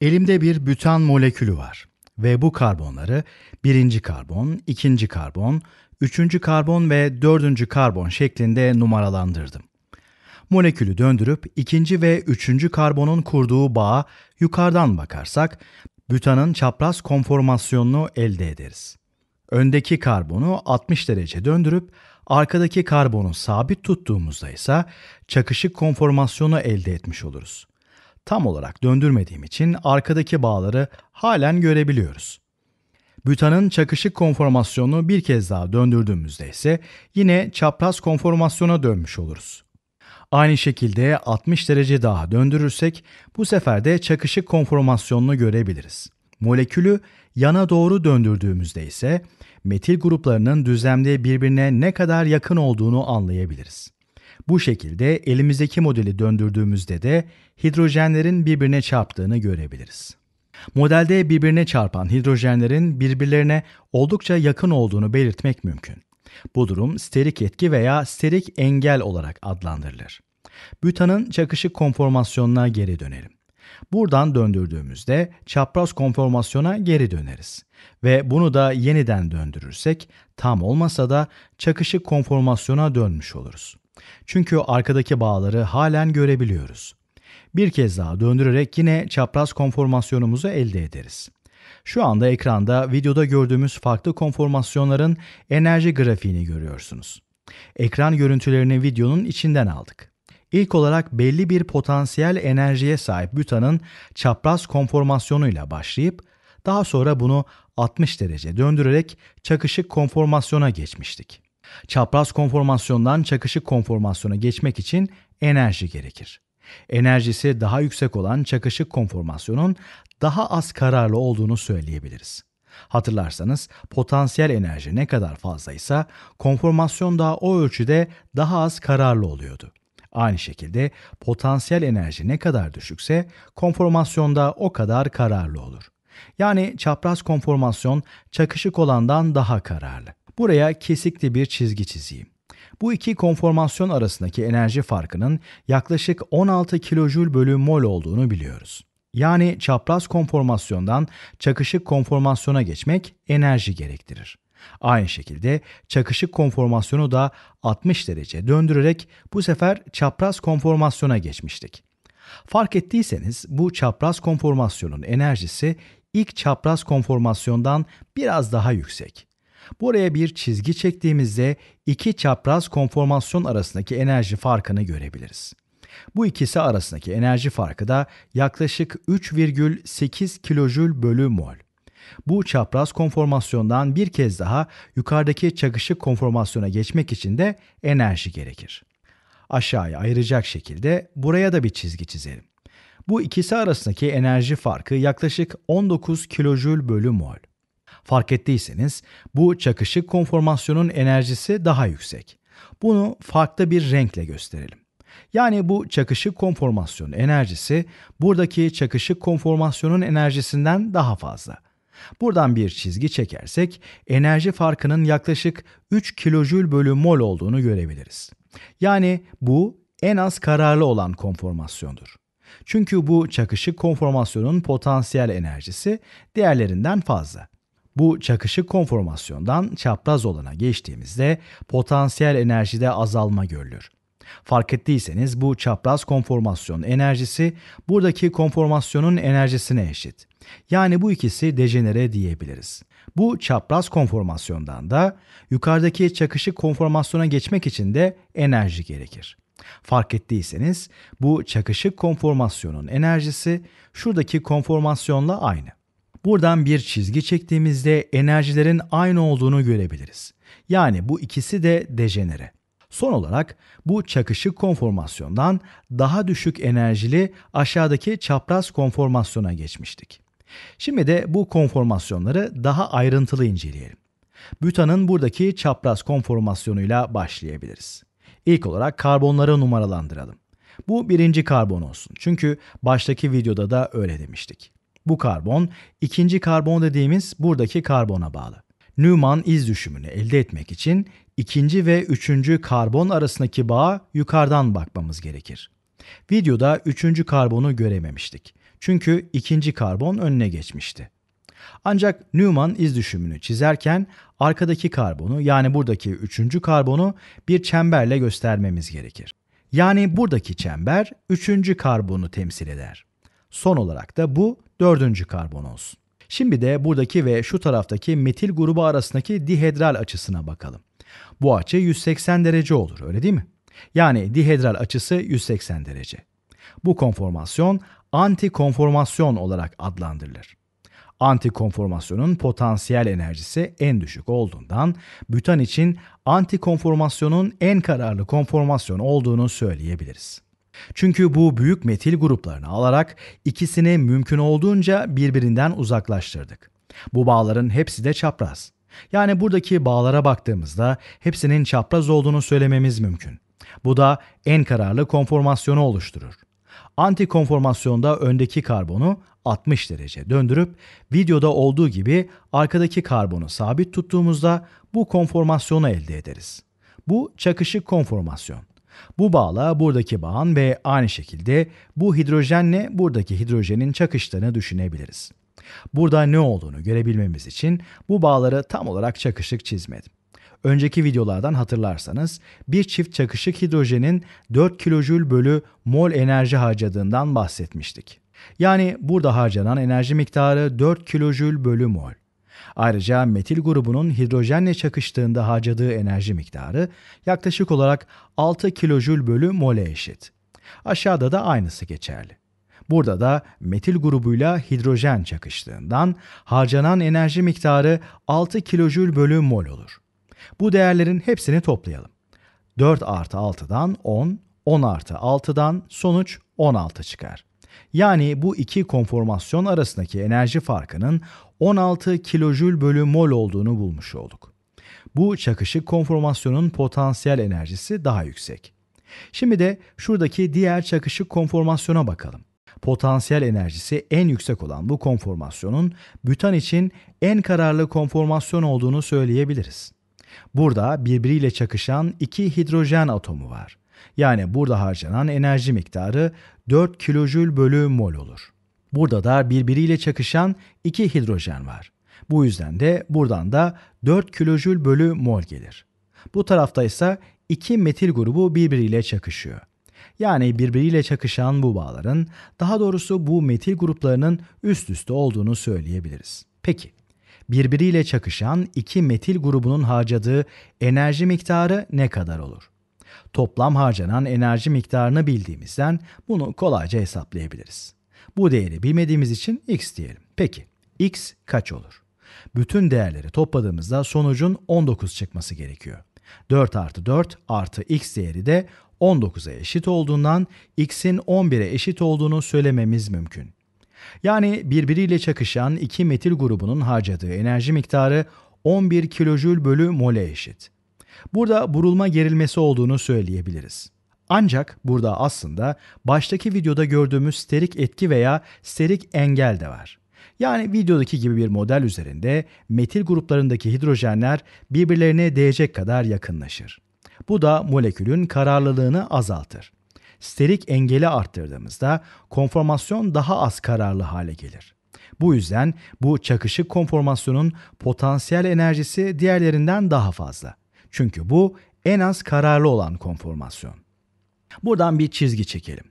Elimde bir bütan molekülü var ve bu karbonları birinci karbon, ikinci karbon, üçüncü karbon ve dördüncü karbon şeklinde numaralandırdım. Molekülü döndürüp ikinci ve üçüncü karbonun kurduğu bağa yukarıdan bakarsak bütanın çapraz konformasyonunu elde ederiz. Öndeki karbonu 60 derece döndürüp arkadaki karbonu sabit tuttuğumuzda ise çakışık konformasyonu elde etmiş oluruz tam olarak döndürmediğim için arkadaki bağları halen görebiliyoruz. Bütanın çakışık konformasyonunu bir kez daha döndürdüğümüzde ise yine çapraz konformasyona dönmüş oluruz. Aynı şekilde 60 derece daha döndürürsek bu sefer de çakışık konformasyonunu görebiliriz. Molekülü yana doğru döndürdüğümüzde ise metil gruplarının düzlemde birbirine ne kadar yakın olduğunu anlayabiliriz. Bu şekilde elimizdeki modeli döndürdüğümüzde de hidrojenlerin birbirine çarptığını görebiliriz. Modelde birbirine çarpan hidrojenlerin birbirlerine oldukça yakın olduğunu belirtmek mümkün. Bu durum sterik etki veya sterik engel olarak adlandırılır. Bütanın çakışık konformasyonuna geri dönelim. Buradan döndürdüğümüzde çapraz konformasyona geri döneriz. Ve bunu da yeniden döndürürsek tam olmasa da çakışık konformasyona dönmüş oluruz. Çünkü arkadaki bağları halen görebiliyoruz. Bir kez daha döndürerek yine çapraz konformasyonumuzu elde ederiz. Şu anda ekranda videoda gördüğümüz farklı konformasyonların enerji grafiğini görüyorsunuz. Ekran görüntülerini videonun içinden aldık. İlk olarak belli bir potansiyel enerjiye sahip bütanın çapraz konformasyonuyla başlayıp daha sonra bunu 60 derece döndürerek çakışık konformasyona geçmiştik. Çapraz konformasyondan çakışık konformasyona geçmek için enerji gerekir. Enerjisi daha yüksek olan çakışık konformasyonun daha az kararlı olduğunu söyleyebiliriz. Hatırlarsanız potansiyel enerji ne kadar fazlaysa konformasyon da o ölçüde daha az kararlı oluyordu. Aynı şekilde potansiyel enerji ne kadar düşükse konformasyonda o kadar kararlı olur. Yani çapraz konformasyon çakışık olandan daha kararlı. Buraya kesikli bir çizgi çizeyim. Bu iki konformasyon arasındaki enerji farkının yaklaşık 16 kilojül bölü mol olduğunu biliyoruz. Yani çapraz konformasyondan çakışık konformasyona geçmek enerji gerektirir. Aynı şekilde çakışık konformasyonu da 60 derece döndürerek bu sefer çapraz konformasyona geçmiştik. Fark ettiyseniz bu çapraz konformasyonun enerjisi ilk çapraz konformasyondan biraz daha yüksek. Buraya bir çizgi çektiğimizde iki çapraz konformasyon arasındaki enerji farkını görebiliriz. Bu ikisi arasındaki enerji farkı da yaklaşık 3,8 kilojül bölü mol. Bu çapraz konformasyondan bir kez daha yukarıdaki çakışık konformasyona geçmek için de enerji gerekir. Aşağıya ayıracak şekilde buraya da bir çizgi çizelim. Bu ikisi arasındaki enerji farkı yaklaşık 19 kilojül bölü mol. Fark ettiyseniz bu çakışık konformasyonun enerjisi daha yüksek. Bunu farklı bir renkle gösterelim. Yani bu çakışık konformasyon enerjisi buradaki çakışık konformasyonun enerjisinden daha fazla. Buradan bir çizgi çekersek enerji farkının yaklaşık 3 kilojül bölü mol olduğunu görebiliriz. Yani bu en az kararlı olan konformasyondur. Çünkü bu çakışık konformasyonun potansiyel enerjisi diğerlerinden fazla. Bu çakışık konformasyondan çapraz olana geçtiğimizde potansiyel enerjide azalma görülür. Fark ettiyseniz bu çapraz konformasyon enerjisi buradaki konformasyonun enerjisine eşit. Yani bu ikisi dejenere diyebiliriz. Bu çapraz konformasyondan da yukarıdaki çakışık konformasyona geçmek için de enerji gerekir. Fark ettiyseniz bu çakışık konformasyonun enerjisi şuradaki konformasyonla aynı. Buradan bir çizgi çektiğimizde enerjilerin aynı olduğunu görebiliriz. Yani bu ikisi de dejenere. Son olarak bu çakışık konformasyondan daha düşük enerjili aşağıdaki çapraz konformasyona geçmiştik. Şimdi de bu konformasyonları daha ayrıntılı inceleyelim. Bütanın buradaki çapraz konformasyonuyla başlayabiliriz. İlk olarak karbonları numaralandıralım. Bu birinci karbon olsun çünkü baştaki videoda da öyle demiştik. Bu karbon, ikinci karbon dediğimiz buradaki karbona bağlı. Newman iz düşümünü elde etmek için ikinci ve üçüncü karbon arasındaki bağa yukarıdan bakmamız gerekir. Videoda üçüncü karbonu görememiştik. Çünkü ikinci karbon önüne geçmişti. Ancak Newman iz düşümünü çizerken arkadaki karbonu yani buradaki üçüncü karbonu bir çemberle göstermemiz gerekir. Yani buradaki çember üçüncü karbonu temsil eder. Son olarak da bu dördüncü karbonons. Şimdi de buradaki ve şu taraftaki metil grubu arasındaki dihedral açısına bakalım. Bu açı 180 derece olur öyle değil mi? Yani dihedral açısı 180 derece. Bu konformasyon antikonformasyon olarak adlandırılır. Antikonformasyonun potansiyel enerjisi en düşük olduğundan bütan için antikonformasyonun en kararlı konformasyon olduğunu söyleyebiliriz. Çünkü bu büyük metil gruplarını alarak ikisini mümkün olduğunca birbirinden uzaklaştırdık. Bu bağların hepsi de çapraz. Yani buradaki bağlara baktığımızda hepsinin çapraz olduğunu söylememiz mümkün. Bu da en kararlı konformasyonu oluşturur. Antikonformasyonda öndeki karbonu 60 derece döndürüp videoda olduğu gibi arkadaki karbonu sabit tuttuğumuzda bu konformasyonu elde ederiz. Bu çakışık konformasyon. Bu bağla buradaki bağın ve aynı şekilde bu hidrojenle buradaki hidrojenin çakıştığını düşünebiliriz. Burada ne olduğunu görebilmemiz için bu bağları tam olarak çakışık çizmedim. Önceki videolardan hatırlarsanız bir çift çakışık hidrojenin 4 kilojül bölü mol enerji harcadığından bahsetmiştik. Yani burada harcanan enerji miktarı 4 kilojül bölü mol. Ayrıca metil grubunun hidrojenle çakıştığında harcadığı enerji miktarı yaklaşık olarak 6 kilojül bölü mole eşit. Aşağıda da aynısı geçerli. Burada da metil grubuyla hidrojen çakıştığından harcanan enerji miktarı 6 kilojül bölü mol olur. Bu değerlerin hepsini toplayalım. 4 artı 6'dan 10, 10 artı 6'dan sonuç 16 çıkar. Yani bu iki konformasyon arasındaki enerji farkının 16 kilojül bölü mol olduğunu bulmuş olduk. Bu çakışık konformasyonun potansiyel enerjisi daha yüksek. Şimdi de şuradaki diğer çakışık konformasyona bakalım. Potansiyel enerjisi en yüksek olan bu konformasyonun bütan için en kararlı konformasyon olduğunu söyleyebiliriz. Burada birbiriyle çakışan iki hidrojen atomu var. Yani burada harcanan enerji miktarı 4 kilojül bölü mol olur. Burada da birbiriyle çakışan iki hidrojen var. Bu yüzden de buradan da 4 kilojül bölü mol gelir. Bu tarafta ise iki metil grubu birbiriyle çakışıyor. Yani birbiriyle çakışan bu bağların, daha doğrusu bu metil gruplarının üst üste olduğunu söyleyebiliriz. Peki, birbiriyle çakışan iki metil grubunun harcadığı enerji miktarı ne kadar olur? Toplam harcanan enerji miktarını bildiğimizden bunu kolayca hesaplayabiliriz. Bu değeri bilmediğimiz için x diyelim. Peki x kaç olur? Bütün değerleri topladığımızda sonucun 19 çıkması gerekiyor. 4 artı 4 artı x değeri de 19'a eşit olduğundan x'in 11'e eşit olduğunu söylememiz mümkün. Yani birbiriyle çakışan iki metil grubunun harcadığı enerji miktarı 11 kilojül bölü mole eşit. Burada burulma gerilmesi olduğunu söyleyebiliriz. Ancak burada aslında baştaki videoda gördüğümüz sterik etki veya sterik engel de var. Yani videodaki gibi bir model üzerinde metil gruplarındaki hidrojenler birbirlerine değecek kadar yakınlaşır. Bu da molekülün kararlılığını azaltır. Sterik engeli arttırdığımızda konformasyon daha az kararlı hale gelir. Bu yüzden bu çakışık konformasyonun potansiyel enerjisi diğerlerinden daha fazla. Çünkü bu en az kararlı olan konformasyon. Buradan bir çizgi çekelim.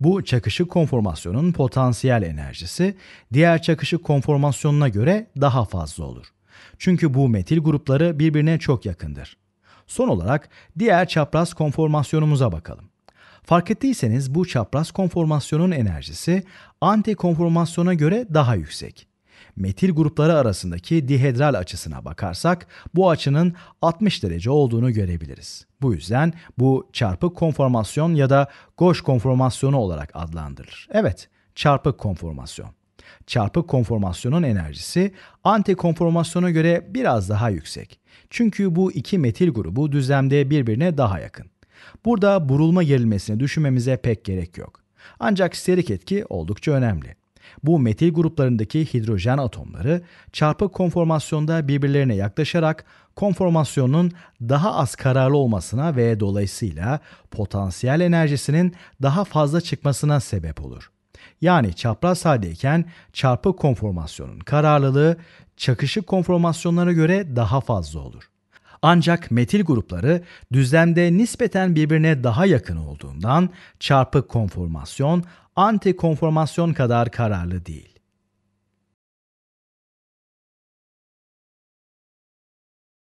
Bu çakışık konformasyonun potansiyel enerjisi diğer çakışık konformasyonuna göre daha fazla olur. Çünkü bu metil grupları birbirine çok yakındır. Son olarak diğer çapraz konformasyonumuza bakalım. Fark ettiyseniz bu çapraz konformasyonun enerjisi anti konformasyona göre daha yüksek metil grupları arasındaki dihedral açısına bakarsak bu açının 60 derece olduğunu görebiliriz. Bu yüzden bu çarpık konformasyon ya da Gauche konformasyonu olarak adlandırılır. Evet, çarpık konformasyon. Çarpık konformasyonun enerjisi anti konformasyona göre biraz daha yüksek. Çünkü bu iki metil grubu düzlemde birbirine daha yakın. Burada burulma gerilmesini düşünmemize pek gerek yok. Ancak sterik etki oldukça önemli. Bu metil gruplarındaki hidrojen atomları çarpık konformasyonda birbirlerine yaklaşarak konformasyonun daha az kararlı olmasına ve dolayısıyla potansiyel enerjisinin daha fazla çıkmasına sebep olur. Yani çapraz haldeyken çarpık konformasyonun kararlılığı çakışık konformasyonlara göre daha fazla olur. Ancak metil grupları düzlemde nispeten birbirine daha yakın olduğundan çarpık konformasyon Antikonformasyon kadar kararlı değil.